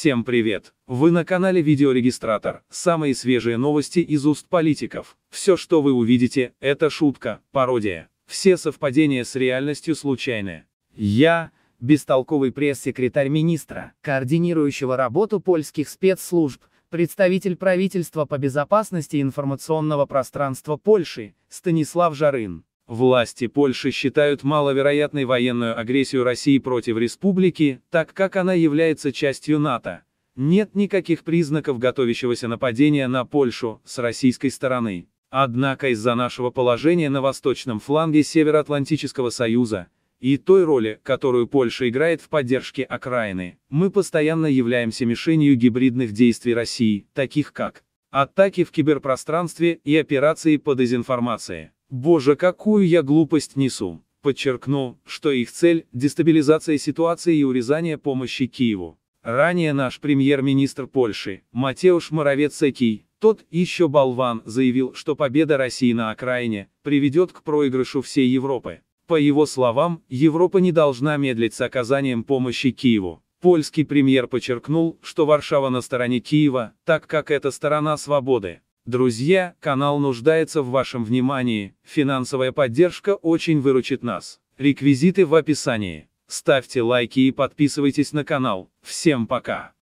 Всем привет! Вы на канале Видеорегистратор, самые свежие новости из уст политиков. Все, что вы увидите, это шутка, пародия. Все совпадения с реальностью случайны. Я, бестолковый пресс-секретарь министра, координирующего работу польских спецслужб, представитель правительства по безопасности информационного пространства Польши, Станислав Жарын. Власти Польши считают маловероятной военную агрессию России против республики, так как она является частью НАТО. Нет никаких признаков готовящегося нападения на Польшу с российской стороны. Однако из-за нашего положения на восточном фланге Североатлантического Союза и той роли, которую Польша играет в поддержке окраины, мы постоянно являемся мишенью гибридных действий России, таких как атаки в киберпространстве и операции по дезинформации. Боже, какую я глупость несу. Подчеркну, что их цель – дестабилизация ситуации и урезание помощи Киеву. Ранее наш премьер-министр Польши, Матеуш Моравецекий, тот еще болван, заявил, что победа России на окраине приведет к проигрышу всей Европы. По его словам, Европа не должна медлить с оказанием помощи Киеву. Польский премьер подчеркнул, что Варшава на стороне Киева, так как это сторона свободы. Друзья, канал нуждается в вашем внимании, финансовая поддержка очень выручит нас. Реквизиты в описании. Ставьте лайки и подписывайтесь на канал. Всем пока!